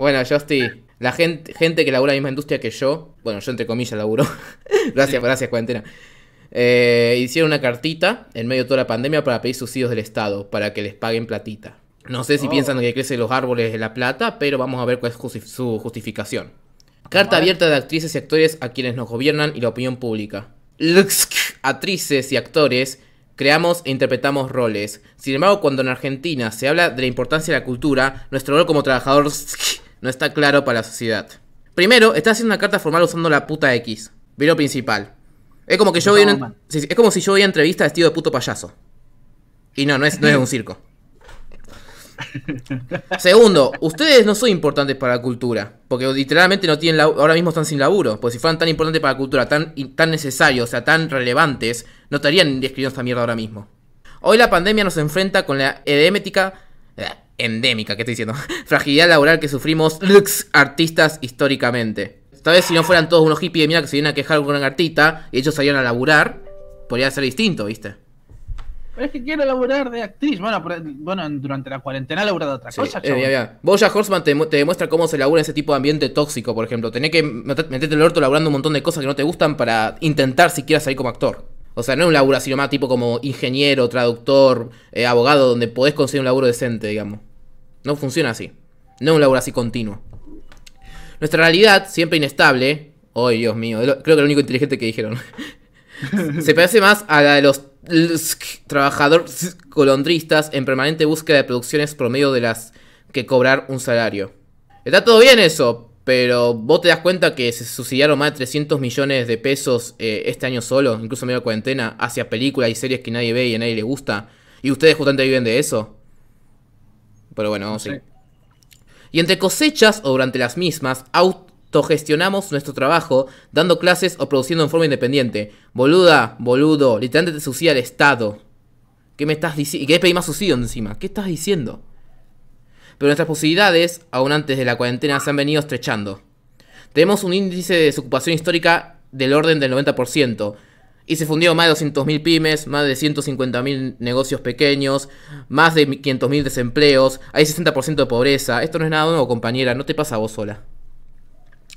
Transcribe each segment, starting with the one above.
Bueno, Justy, la gente, gente que labura en la misma industria que yo, bueno, yo entre comillas laburo, gracias, gracias cuarentena, eh, hicieron una cartita en medio de toda la pandemia para pedir subsidios del Estado, para que les paguen platita. No sé si oh. piensan que crecen los árboles de la plata, pero vamos a ver cuál es su justificación. Carta abierta de actrices y actores a quienes nos gobiernan y la opinión pública. Actrices y actores creamos e interpretamos roles. Sin embargo, cuando en Argentina se habla de la importancia de la cultura, nuestro rol como trabajadores... no está claro para la sociedad. Primero, está haciendo una carta formal usando la puta X, viro principal. Es como que yo es como si yo voy a entrevista vestido de puto payaso. Y no, no es, no es un circo. Segundo, ustedes no son importantes para la cultura, porque literalmente no tienen ahora mismo están sin laburo, porque si fueran tan importantes para la cultura, tan, tan necesarios, o sea, tan relevantes, no estarían escribiendo esta mierda ahora mismo. Hoy la pandemia nos enfrenta con la edemética... Eh, endémica, ¿qué estoy diciendo? Fragilidad laboral que sufrimos lux artistas históricamente. esta vez si no fueran todos unos hippies de que se vienen a quejar con una artista y ellos salían a laburar, podría ser distinto, ¿viste? Pero es que quiero laburar de actriz. Bueno, bueno durante la cuarentena labura de otra cosa. Eh, ya, ya. Boya Horseman te, demuestra cómo se labura ese tipo de ambiente tóxico, por ejemplo. Tenés que meterte el orto laburando un montón de cosas que no te gustan para intentar siquiera salir como actor. O sea, no es un laburo sino más tipo como ingeniero, traductor, eh, abogado, donde podés conseguir un laburo decente, digamos. No funciona así. No un laburo así continuo. Nuestra realidad, siempre inestable. Oh, Dios mío. Creo que lo único inteligente que dijeron. se parece más a la de los trabajadores colondristas en permanente búsqueda de producciones promedio de las que cobrar un salario. Está todo bien eso, pero vos te das cuenta que se subsidiaron más de 300 millones de pesos eh, este año solo, incluso medio cuarentena, hacia películas y series que nadie ve y a nadie le gusta. Y ustedes justamente viven de eso. Pero bueno, sí. Y entre cosechas o durante las mismas, autogestionamos nuestro trabajo, dando clases o produciendo en forma independiente. Boluda, boludo, literalmente te sucia el Estado. ¿Qué me estás diciendo? Y querés pedir más subsidio encima. ¿Qué estás diciendo? Pero nuestras posibilidades, aún antes de la cuarentena, se han venido estrechando. Tenemos un índice de desocupación histórica del orden del 90%. Y se fundió más de 200.000 pymes, más de 150.000 negocios pequeños, más de 500.000 desempleos, hay 60% de pobreza. Esto no es nada nuevo, compañera, no te pasa a vos sola.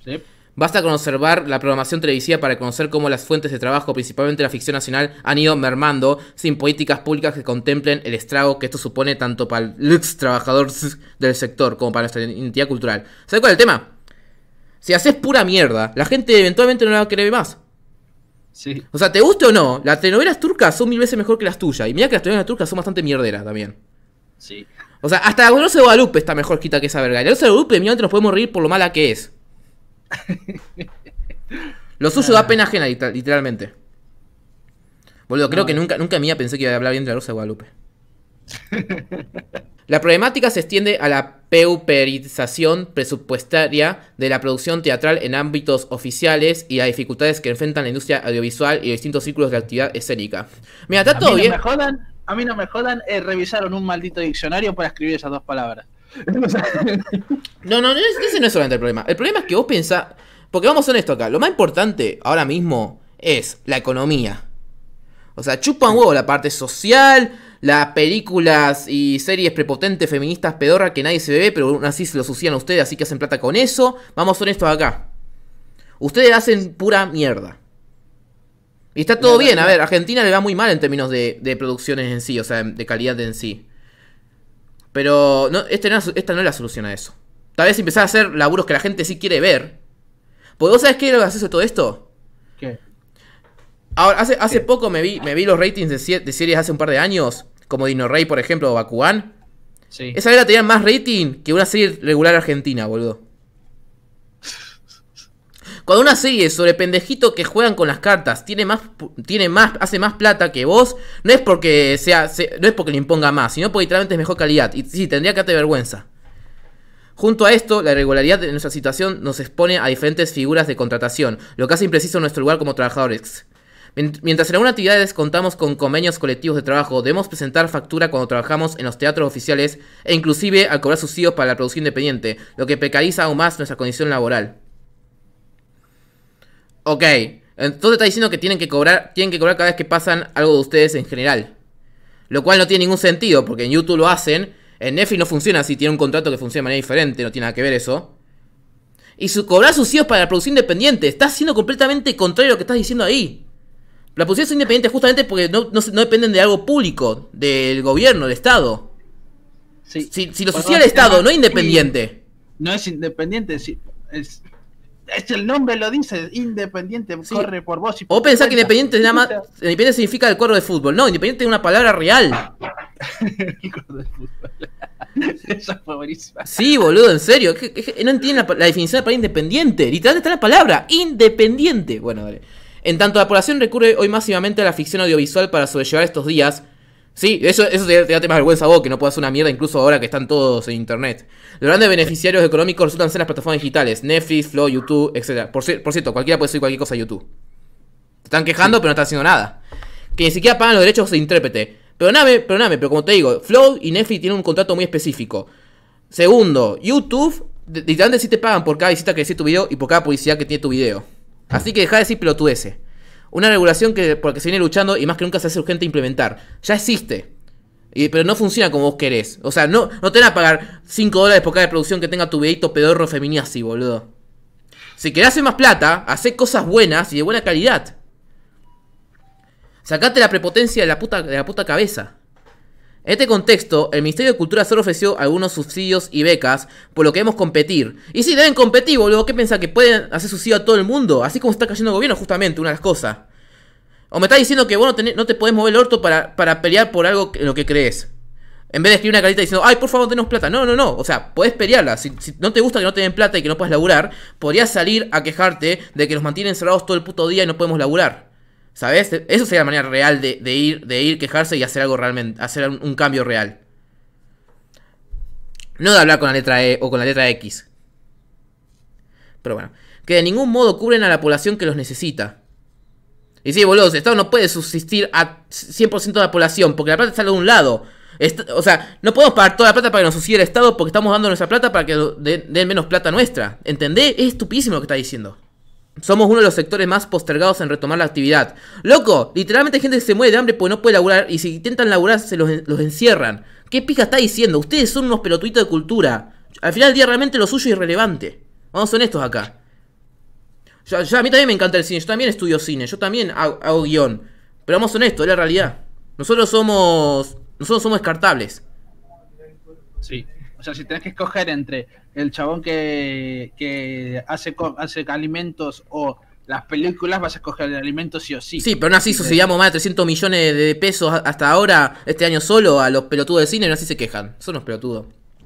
Sí. Basta con observar la programación televisiva para conocer cómo las fuentes de trabajo, principalmente la ficción nacional, han ido mermando sin políticas públicas que contemplen el estrago que esto supone tanto para los trabajadores del sector como para nuestra identidad cultural. ¿Sabes cuál es el tema? Si haces pura mierda, la gente eventualmente no la va a querer más. Sí. O sea, ¿te gusta o no? Las telenovelas turcas son mil veces mejor que las tuyas. Y mira que las telenovelas turcas son bastante mierderas también. Sí. O sea, hasta la de Guadalupe está mejor quita que esa verga. La la de Guadalupe, mira, nos podemos reír por lo mala que es. lo suyo da pena ajena, literalmente. Boludo, creo que nunca, nunca mía pensé que iba a hablar bien de la Rosa de Guadalupe. la problemática se extiende a la peuperización presupuestaria de la producción teatral en ámbitos oficiales y a dificultades que enfrentan la industria audiovisual y distintos círculos de actividad escénica. Mira, está todo bien. No a mí no me jodan, eh, revisaron un maldito diccionario para escribir esas dos palabras. no, no, ese no es solamente el problema. El problema es que vos pensás. Porque vamos esto acá, lo más importante ahora mismo es la economía. O sea, chupa un huevo la parte social, las películas y series prepotentes feministas pedorra que nadie se ve, pero aún así se lo sucian a ustedes, así que hacen plata con eso. Vamos honestos acá. Ustedes hacen pura mierda. Y está todo bien, a ver, Argentina le va muy mal en términos de, producciones en sí, o sea, de calidad en sí. Pero no, este no, esta no es la solución a eso. Tal vez empezar a hacer laburos que la gente sí quiere ver. Porque vos sabés qué es lo que haces todo esto. ¿Qué? Ahora, hace, poco me vi, me vi los ratings de series hace un par de años como Dino Rey, por ejemplo, o Bakugan. Esa era tenía más rating que una serie regular argentina, boludo. Cuando una serie sobre pendejitos que juegan con las cartas tiene más, tiene más, hace más plata que vos, no es porque sea, no es porque le imponga más, sino porque literalmente es mejor calidad. Y sí, tendría que darte vergüenza. Junto a esto, la irregularidad de nuestra situación nos expone a diferentes figuras de contratación, lo que hace impreciso nuestro lugar como trabajadores. Mientras en algunas actividades contamos con convenios colectivos de trabajo, debemos presentar factura cuando trabajamos en los teatros oficiales e inclusive al cobrar subsidios para la producción independiente, lo que precariza aún más nuestra condición laboral. Ok, entonces está diciendo que tienen que cobrar, tienen que cobrar cada vez que pasan algo de ustedes en general. Lo cual no tiene ningún sentido, porque en YouTube lo hacen, en Netflix no funciona Si tiene un contrato que funciona de manera diferente, no tiene nada que ver eso. Y su, cobrar hijos para la producción independiente, está siendo completamente contrario a lo que estás diciendo ahí la policías es independientes justamente porque no, dependen de algo público, del gobierno, del Estado. Si, lo social el Estado, no es independiente. No es independiente, Es, el nombre lo dice, independiente, corre por vos y por O pensar que independiente, nada más, independiente significa el cuadro de fútbol. No, independiente es una palabra real. el de Sí, boludo, en serio. no entienden la, definición de para independiente. Literalmente está la palabra, independiente. Bueno, dale. En tanto, la población recurre hoy masivamente a la ficción audiovisual para sobrellevar estos días. Sí, eso, eso te, da más vergüenza a vos, que no puedas una mierda incluso ahora que están todos en internet. Los grandes beneficiarios económicos resultan ser las plataformas digitales, Netflix, Flow, YouTube, etc. Por, cierto, cualquiera puede subir cualquier cosa a YouTube. Te están quejando, pero no están haciendo nada. Que ni siquiera pagan los derechos de intérprete. Pero name, pero pero como te digo, Flow y Netflix tienen un contrato muy específico. Segundo, YouTube, literalmente sí te pagan por cada visita que decís tu video y por cada publicidad que tiene tu video. Así que deja de decir pelotudece. Una regulación que, por la se viene luchando y más que nunca se hace urgente implementar. Ya existe. pero no funciona como vos querés. O sea, no, no te van a pagar 5 dólares por cada producción que tenga tu videito pedorro feminazi, boludo. Si querés hacer más plata, hacé cosas buenas y de buena calidad. Sacate la prepotencia de la de la puta cabeza. En este contexto, el Ministerio de Cultura solo ofreció algunos subsidios y becas, por lo que debemos competir. Y sí, deben competir, boludo. ¿Qué piensa Que pueden hacer subsidio a todo el mundo. Así como está cayendo el gobierno, justamente, una de las cosas. O me estás diciendo que vos no, te podés mover el orto para, pelear por algo en lo que crees. En vez de escribir una carita diciendo, ay, por favor, tenemos plata. No, no, no. O sea, podés pelearla. Si, no te gusta que no tienen plata y que no puedas laburar, podrías salir a quejarte de que nos mantienen cerrados todo el puto día y no podemos laburar. ¿Sabes? Eso sería la manera real de, ir, de ir, quejarse y hacer algo realmente, hacer un, cambio real. No de hablar con la letra E o con la letra X. Pero bueno. Que de ningún modo cubren a la población que los necesita. Y sí, boludo, el Estado no puede subsistir a 100% de la población porque la plata sale de un lado. o sea, no podemos pagar toda la plata para que nos suceda el Estado porque estamos dando nuestra plata para que den, menos plata nuestra. ¿Entendés? Es estupísimo lo que está diciendo. Somos uno de los sectores más postergados en retomar la actividad. Loco, literalmente hay gente que se mueve de hambre porque no puede laburar y si intentan laburar se los, encierran. ¿Qué pija está diciendo? Ustedes son unos pelotuitos de cultura. Al final del día realmente lo suyo es irrelevante. Vamos honestos acá. Ya a mí también me encanta el cine, yo también estudio cine, yo también hago, guión. Pero vamos honestos, es la realidad. Nosotros somos. Nosotros somos descartables. Sí. O sea, si tenés que escoger entre el chabón que, que hace, hace alimentos o las películas, vas a escoger el alimentos sí o sí. Sí, pero no así sucedíamos más de 300 millones de pesos hasta ahora, este año solo, a los pelotudos de cine, no así se quejan. Son los pelotudos.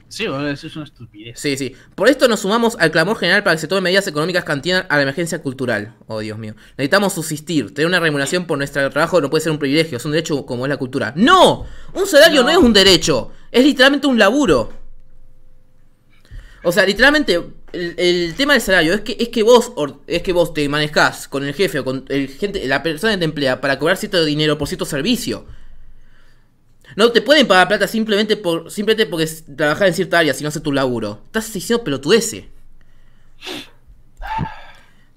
Sí, eso es una estupidez. Sí, sí. Por esto nos sumamos al clamor general para que se tomen medidas económicas que a la emergencia cultural. Oh, Dios mío. Necesitamos subsistir. Tener una remuneración por nuestro trabajo no puede ser un privilegio, es un derecho como es la cultura. ¡No! Un salario no es un derecho. Es literalmente un laburo. O sea, literalmente, el, tema del salario es que, es que vos es que vos te manejás con el jefe o con el gente, la persona que te emplea para cobrar cierto dinero por cierto servicio. No te pueden pagar plata simplemente por porque trabajas en cierta área, si no haces tu laburo. Estás diciendo pelotudece.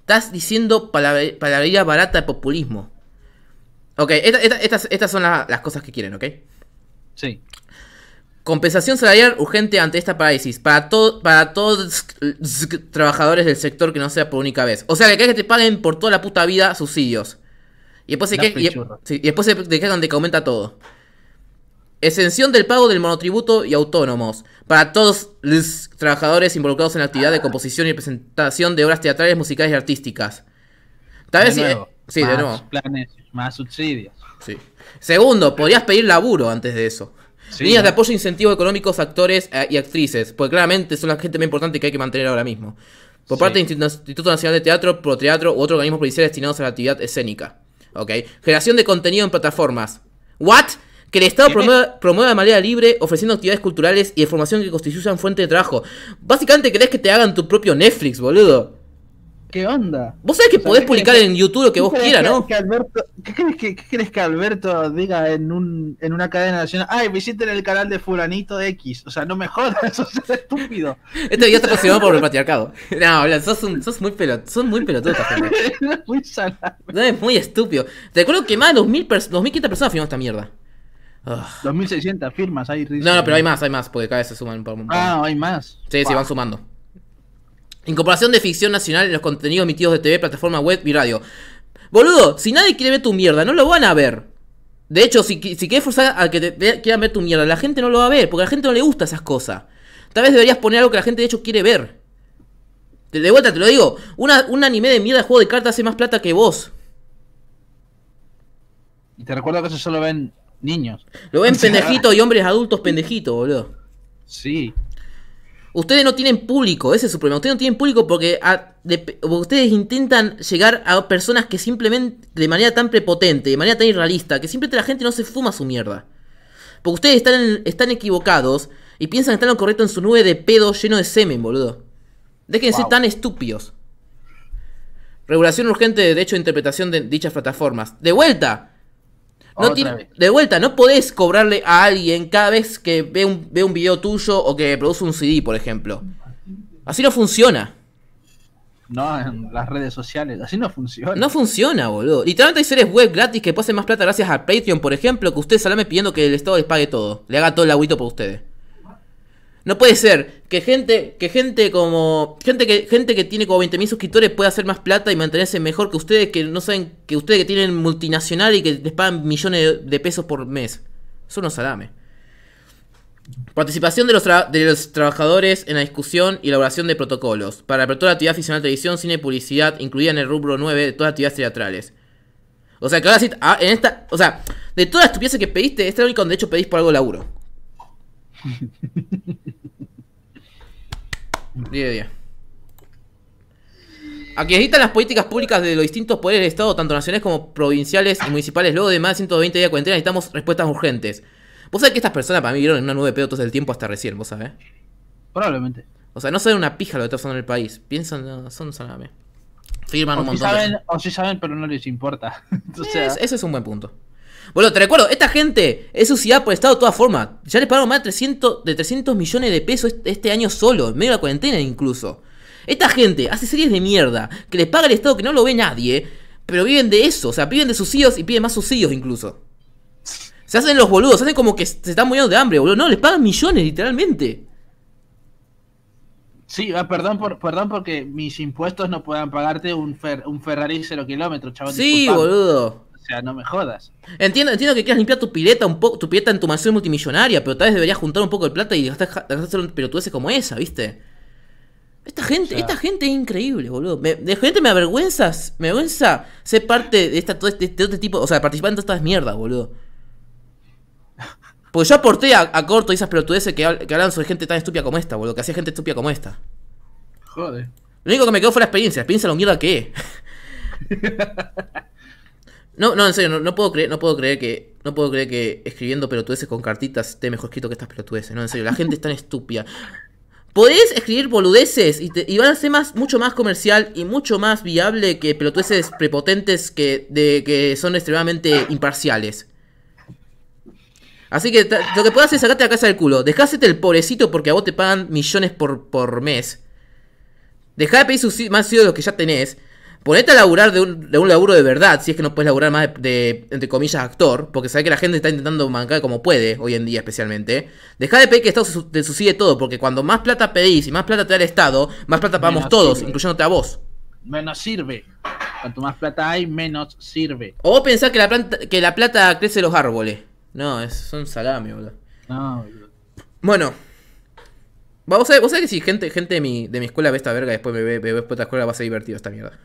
Estás diciendo palabra, barata de populismo. Ok, estas, son las cosas que quieren, ¿ok? Sí. Compensación salarial urgente ante esta parálisis para, para todos los trabajadores del sector que no sea por única vez. O sea, que querés que te paguen por toda la puta vida subsidios. Y después se, que, y, de que aumenta todo. Exención del pago del monotributo y autónomos. Para todos los trabajadores involucrados en la actividad de composición y presentación de obras teatrales, musicales y artísticas. Tal vez... De eh, sí, de nuevo. planes, más subsidios. Segundo, podrías pedir laburo antes de eso. Líneas de apoyo e incentivos económicos a actores eh, y actrices, porque claramente son la gente más importante que hay que mantener ahora mismo. Por parte del Instituto Nacional de Teatro, Proteatro u otros organismos policiales destinados a la actividad escénica. ¿Ok? Generación de contenido en plataformas. ¿What? Que el Estado promueva, promueva, de manera libre ofreciendo actividades culturales y de formación que constituyan fuente de trabajo. Básicamente querés que te hagan tu propio Netflix, boludo. ¿Qué onda? Vos sabés que podés publicar en YouTube lo que vos quieras, ¿no? ¿qué, crees que, crees que Alberto diga en, un, en una cadena nacional? Ay, visiten el canal de fulanito X. O sea, no me jodas, sos estúpido. Este ya está cocinado por el patriarcado. No, sos, un, sos muy pelot, son muy pelotudos esta gente. muy salado. No, es muy estúpido. Te recuerdo que más de 2.500 personas firmaron esta mierda. 2.600 firmas hay. No, no, pero hay más, hay más, porque cada vez se suman. Por, poco. Ah, hay más. Sí, sí, van sumando. Incorporación de ficción nacional en los contenidos emitidos de TV, plataforma web y radio. Boludo, si nadie quiere ver tu mierda, no lo van a ver. De hecho, si, quieres forzar a que te, quieran ver tu mierda, la gente no lo va a ver, porque a la gente no le gusta esas cosas. Tal vez deberías poner algo que la gente de hecho quiere ver. De vuelta, te lo digo. un anime de mierda de juego de cartas hace más plata que vos. Y te recuerdo que eso solo ven niños. Lo ven pendejitos y hombres adultos pendejitos, boludo. Sí. Ustedes no tienen público, ese es su problema. Ustedes no tienen público porque ah, ustedes intentan llegar a personas que simplemente, de manera tan prepotente, de manera tan irrealista, que simplemente la gente no se fuma su mierda. Porque ustedes están, están equivocados y piensan que están lo correcto en su nube de pedo lleno de semen, boludo. Dejen de ser tan estúpidos. Regulación urgente de derecho de interpretación de dichas plataformas. De vuelta, de vuelta, no podés cobrarle a alguien cada vez que ve un, ve un video tuyo o que produce un CD, por ejemplo. Así no funciona. No, en las redes sociales, así no funciona. No funciona, boludo. Literalmente hay seres web gratis que pasen más plata gracias a Patreon, por ejemplo, que ustedes salame pidiendo que el Estado les pague todo. Le haga todo el agüito por ustedes. No puede ser que gente, que gente como. Gente que, gente que tiene como 20.000 suscriptores pueda hacer más plata y mantenerse mejor que ustedes que no saben que ustedes que tienen multinacional y que les pagan millones de, pesos por mes. Son unos salame. Participación de los, trabajadores en la discusión y elaboración de protocolos para apertura de actividad aficional, televisión, cine y publicidad, incluida en el rubro 9 de todas las actividades teatrales. O sea, que ahora sí, ah, en esta, o sea, de todas las estupideces que pediste, esta es la única donde de hecho pedís por algo laburo. Aquí necesitan las políticas públicas de los distintos poderes del Estado, tanto nacionales como provinciales y municipales. Luego de más de 120 días de cuarentena necesitamos respuestas urgentes. Vos sabés que estas personas para mí Vieron en una nube de pedo todo el tiempo hasta recién, vos sabés. Probablemente. O sea, no saben una pija lo que está pasando en el país. Piensan, son salame. Firman un montón. saben, O sí saben, pero no les importa. ese es un buen punto. Boludo te recuerdo, esta gente es suciedad por el Estado de todas formas. Ya les pagaron más de 300, de 300 millones de pesos este año solo, en medio de la cuarentena incluso. Esta gente hace series de mierda, que les paga el Estado que no lo ve nadie, pero viven de eso, o sea, viven de subsidios y piden más subsidios incluso. Se hacen los boludos, se hacen como que se están muriendo de hambre, boludo. No, les pagan millones, literalmente. Sí, ah, perdón, perdón porque mis impuestos no puedan pagarte un, fer, un Ferrari cero kilómetros, chaval. Sí, boludo no me jodas. Entiendo, entiendo que quieras limpiar tu pileta un poco, tu pileta en tu mansión multimillonaria, pero tal vez deberías juntar un poco de plata y pero tú pelotudeces como esa, ¿viste? Esta gente, esta gente es increíble, boludo. de gente me avergüenzas me avergüenza ser parte de esta todo este, otro este tipo, o sea, participar en todas estas mierdas, boludo. Porque yo aporté a, corto esas pelotudeces que, que hablan sobre gente tan estúpida como esta, boludo, que hacía gente estúpida como esta. Joder. Lo único que me quedó fue la experiencia, la experiencia la mierda que No, no, en serio, no, puedo creer, no puedo creer que. No puedo creer que escribiendo pelotudeces con cartitas esté mejor escrito que estas pelotudeces. No, en serio, la gente es tan estúpida. Podés escribir boludeces y, van a ser más, mucho más comercial y mucho más viable que pelotudeces prepotentes que, de, que son extremadamente imparciales. Así que lo que puedes hacer es sacarte la casa del culo. Dejásete el pobrecito porque a vos te pagan millones por, por mes. Dejá de pedir subsidios más de los que ya tenés. Ponete a laburar de un, laburo de verdad, si es que no puedes laburar más de, entre comillas, actor, porque sabes que la gente está intentando mancar como puede, hoy en día especialmente. Deja de pedir que el Estado te sucede todo, porque cuando más plata pedís y más plata te da el Estado, más plata pagamos todos, incluyéndote a vos. Menos sirve. Cuanto más plata hay, menos sirve. O vos pensás que la, que la plata crece los árboles. No, es, son salami, boludo. No, boludo. Bueno, Vos sabés, que si gente, gente de, mi, de mi escuela ve esta verga y después me ve, después escuela, va a ser divertido esta mierda.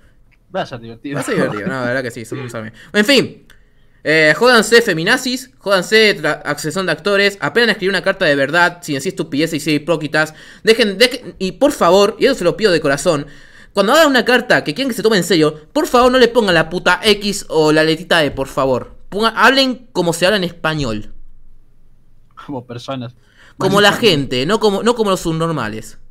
Va a ser divertido. Va no, la verdad que sí, somos En fin, eh, jódanse feminazis, jódanse accesión de actores, apenas escribir una carta de verdad, sin decir estupideces y ser hipócritas. Dejen, y por favor, y eso se lo pido de corazón, cuando hagan una carta que quieran que se tome en serio, por favor no le pongan la puta X o la letita E, por favor. hablen como se habla en español. Como personas. Como la gente, no como, no como los subnormales.